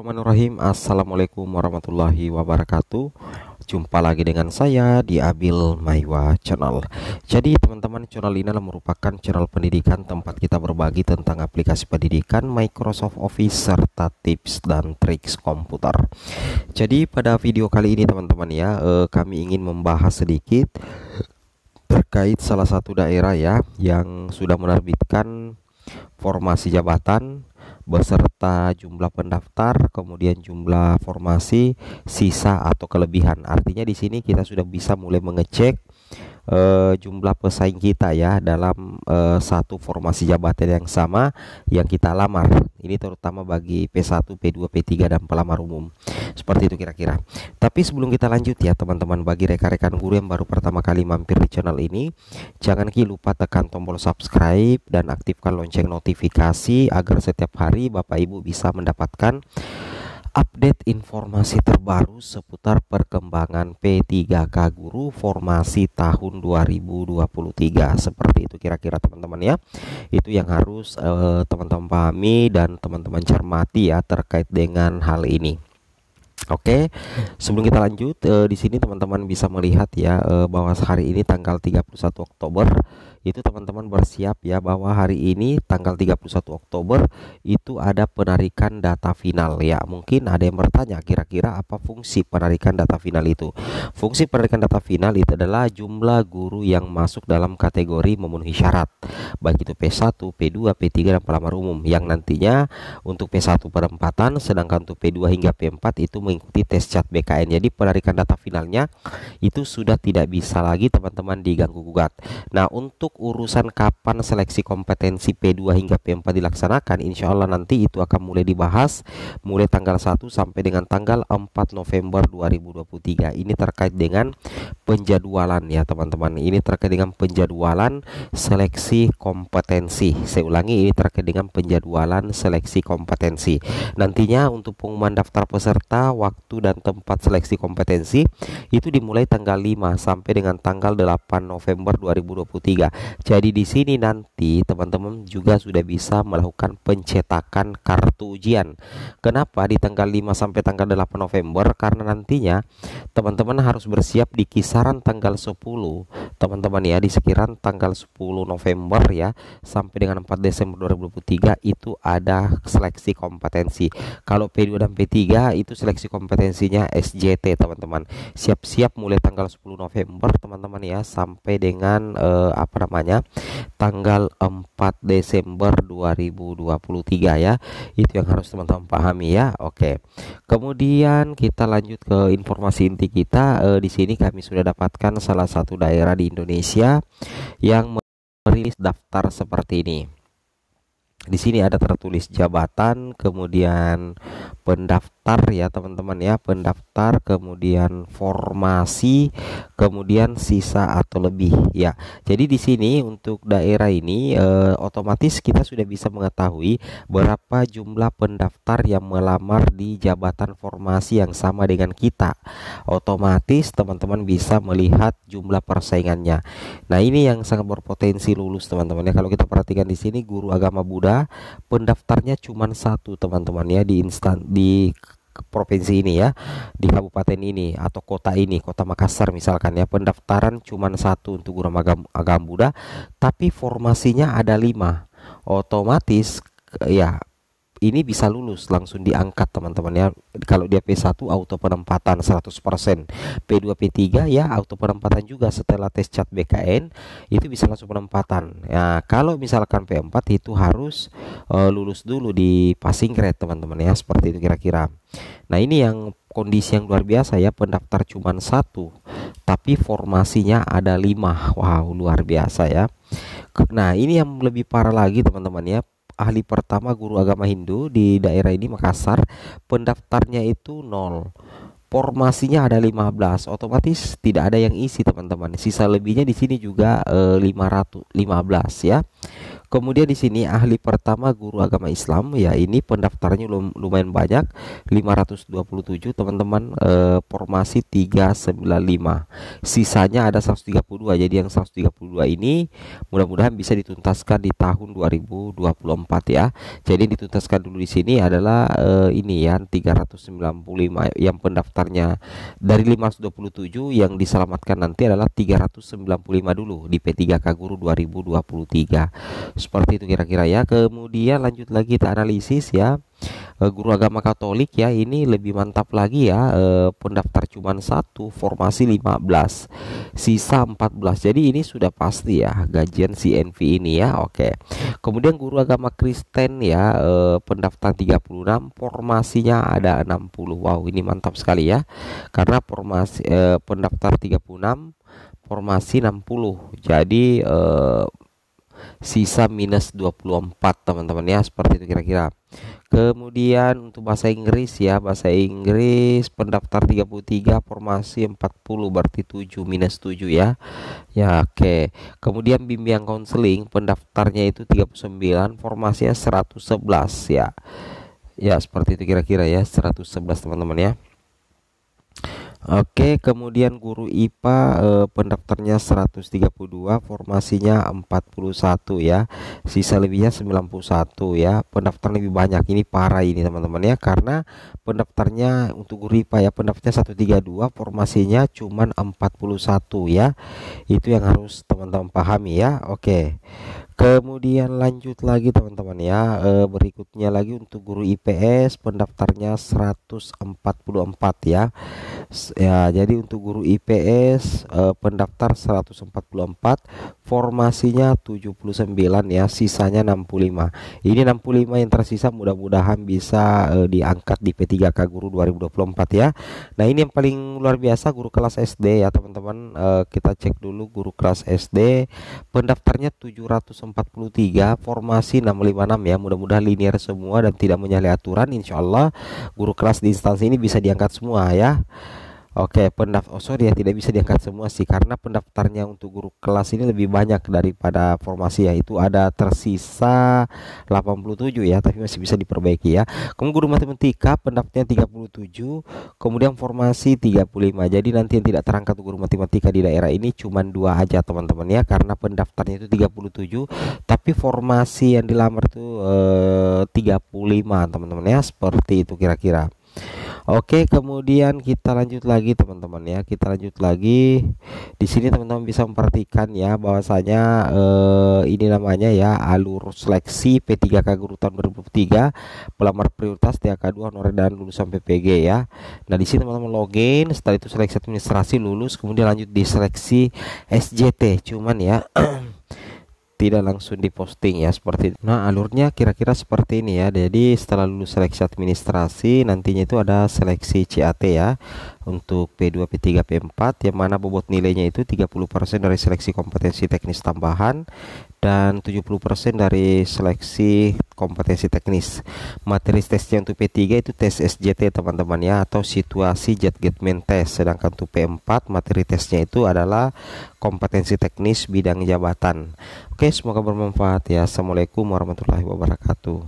Bismillahirrahmanirrahim Assalamualaikum warahmatullahi wabarakatuh Jumpa lagi dengan saya di Abil Maiwa Channel Jadi teman-teman channel ini adalah merupakan channel pendidikan Tempat kita berbagi tentang aplikasi pendidikan Microsoft Office Serta tips dan triks komputer Jadi pada video kali ini teman-teman ya eh, Kami ingin membahas sedikit Terkait salah satu daerah ya Yang sudah menerbitkan formasi jabatan beserta jumlah pendaftar, kemudian jumlah formasi, sisa atau kelebihan. Artinya di sini kita sudah bisa mulai mengecek uh, jumlah pesaing kita ya dalam uh, satu formasi jabatan yang sama yang kita lamar. Ini terutama bagi P1, P2, P3 dan pelamar umum. Seperti itu kira-kira. Tapi sebelum kita lanjut ya teman-teman bagi rekan-rekan guru yang baru pertama kali mampir di channel ini, jangan lupa tekan tombol subscribe dan aktifkan lonceng notifikasi agar setiap hari hari Bapak Ibu bisa mendapatkan update informasi terbaru seputar perkembangan P3K Guru formasi tahun 2023 seperti itu kira-kira teman-teman ya itu yang harus eh, teman-teman eh, pahami dan teman-teman cermati ya terkait dengan hal ini Oke, okay. sebelum kita lanjut uh, di sini teman-teman bisa melihat ya uh, bahwa hari ini tanggal 31 Oktober itu teman-teman bersiap ya bahwa hari ini tanggal 31 Oktober itu ada penarikan data final ya. Mungkin ada yang bertanya kira-kira apa fungsi penarikan data final itu? Fungsi penarikan data final itu adalah jumlah guru yang masuk dalam kategori memenuhi syarat baik itu P1, P2, P3 dan pelamar umum yang nantinya untuk P1 perempatan sedangkan untuk P2 hingga P4 itu meng mengikuti tes chat BKN. Jadi penarikan data finalnya itu sudah tidak bisa lagi teman-teman diganggu gugat. Nah untuk urusan kapan seleksi kompetensi P2 hingga P4 dilaksanakan, insya Allah nanti itu akan mulai dibahas mulai tanggal 1 sampai dengan tanggal 4 November 2023. Ini terkait dengan penjadwalan ya teman-teman. Ini terkait dengan penjadwalan seleksi kompetensi. Saya ulangi ini terkait dengan penjadwalan seleksi kompetensi. Nantinya untuk pengumuman daftar peserta waktu waktu dan tempat seleksi kompetensi itu dimulai tanggal 5 sampai dengan tanggal 8 November 2023. Jadi di sini nanti teman-teman juga sudah bisa melakukan pencetakan kartu ujian. Kenapa di tanggal 5 sampai tanggal 8 November? Karena nantinya teman-teman harus bersiap di kisaran tanggal 10 teman-teman ya di sekiran tanggal 10 November ya sampai dengan 4 Desember 2023 itu ada seleksi kompetensi. Kalau P2 dan P3 itu seleksi kompetensinya SJT teman-teman siap-siap mulai tanggal 10 November teman-teman ya sampai dengan eh, apa namanya tanggal 4 Desember 2023 ya itu yang harus teman-teman pahami ya oke kemudian kita lanjut ke informasi inti kita eh, di sini kami sudah dapatkan salah satu daerah di Indonesia yang merilis daftar seperti ini di sini ada tertulis jabatan, kemudian pendaftar pendaftar ya teman-teman ya pendaftar kemudian formasi kemudian sisa atau lebih ya jadi di sini untuk daerah ini eh, otomatis kita sudah bisa mengetahui berapa jumlah pendaftar yang melamar di jabatan formasi yang sama dengan kita otomatis teman-teman bisa melihat jumlah persaingannya nah ini yang sangat berpotensi lulus teman-teman ya kalau kita perhatikan di sini guru agama Buddha pendaftarnya cuma satu teman-teman ya di instan di provinsi ini ya di kabupaten ini atau kota ini kota Makassar misalkan ya pendaftaran cuma satu untuk guru agama, agama Buddha tapi formasinya ada lima otomatis ya ini bisa lulus langsung diangkat teman-teman ya kalau dia P1 auto penempatan 100% P2 P3 ya auto penempatan juga setelah tes cat BKN itu bisa langsung penempatan ya kalau misalkan P4 itu harus uh, lulus dulu di passing grade teman-teman ya seperti itu kira-kira nah ini yang kondisi yang luar biasa ya pendaftar cuman satu tapi formasinya ada lima wow luar biasa ya nah ini yang lebih parah lagi teman-teman ya ahli pertama guru agama Hindu di daerah ini Makassar pendaftarnya itu nol formasinya ada 15 otomatis tidak ada yang isi teman-teman sisa lebihnya di sini juga eh, 500 15 ya Kemudian di sini ahli pertama guru agama Islam ya ini pendaftarnya lumayan banyak 527 teman-teman eh, formasi 395. Sisanya ada 132. Jadi yang 132 ini mudah-mudahan bisa dituntaskan di tahun 2024 ya. Jadi dituntaskan dulu di sini adalah eh, ini ya 395 yang pendaftarnya dari 527 yang diselamatkan nanti adalah 395 dulu di P3K Guru 2023 seperti itu kira-kira ya kemudian lanjut lagi kita analisis ya eh, guru agama Katolik ya ini lebih mantap lagi ya e, eh, pendaftar cuman satu formasi 15 sisa 14 jadi ini sudah pasti ya gajian CNV ini ya oke kemudian guru agama Kristen ya e, pendaftar 36 formasinya ada 60 wow ini mantap sekali ya karena formasi e, pendaftar 36 formasi 60 jadi e, sisa minus 24 teman-teman ya seperti itu kira-kira kemudian untuk bahasa Inggris ya bahasa Inggris pendaftar 33 formasi 40 berarti 7 minus 7 ya ya oke okay. kemudian bimbingan konseling pendaftarnya itu 39 formasinya 111 ya ya seperti itu kira-kira ya 111 teman-teman ya Oke, kemudian guru IPA eh, pendaftarnya 132, formasinya 41 ya. Sisa lebihnya 91 ya. Pendaftar lebih banyak. Ini parah ini teman-teman ya karena pendaftarnya untuk guru IPA ya pendaftarnya 132, formasinya cuman 41 ya. Itu yang harus teman-teman pahami ya. Oke. Kemudian lanjut lagi teman-teman ya e, Berikutnya lagi untuk guru IPS pendaftarnya 144 ya ya jadi untuk guru IPS eh, pendaftar 144 formasinya 79 ya sisanya 65 ini 65 yang tersisa mudah-mudahan bisa eh, diangkat di P3K guru 2024 ya nah ini yang paling luar biasa guru kelas SD ya teman-teman eh, kita cek dulu guru kelas SD pendaftarnya 743 formasi 656 ya mudah-mudahan linear semua dan tidak menyalahi aturan insya Allah guru kelas di instansi ini bisa diangkat semua ya Oke, pendaftar oh sorry ya tidak bisa diangkat semua sih karena pendaftarnya untuk guru kelas ini lebih banyak daripada formasi ya. Itu ada tersisa 87 ya, tapi masih bisa diperbaiki ya. Kemudian guru matematika pendaftarnya 37, kemudian formasi 35. Jadi nanti yang tidak terangkat guru matematika di daerah ini cuma dua aja teman-teman ya karena pendaftarnya itu 37, tapi formasi yang dilamar itu eh, 35 teman-teman ya, seperti itu kira-kira. Oke, kemudian kita lanjut lagi teman-teman ya. Kita lanjut lagi. Di sini teman-teman bisa memperhatikan ya bahwasanya eh, ini namanya ya alur seleksi P3K Guru tahun 2023 pelamar prioritas tk 2 honorer dan lulusan PPG ya. Nah, di sini teman-teman login, setelah itu seleksi administrasi lulus, kemudian lanjut di seleksi SJT. Cuman ya tidak langsung diposting ya seperti itu. nah alurnya kira-kira seperti ini ya jadi setelah lulus seleksi administrasi nantinya itu ada seleksi CAT ya untuk P2 P3 P4 yang mana bobot nilainya itu 30% dari seleksi kompetensi teknis tambahan dan 70% dari seleksi kompetensi teknis. Materi tesnya untuk P3 itu tes SJT teman-teman ya atau situasi jet judgment test. Sedangkan untuk P4 materi tesnya itu adalah kompetensi teknis bidang jabatan. Oke, semoga bermanfaat ya. Assalamualaikum warahmatullahi wabarakatuh.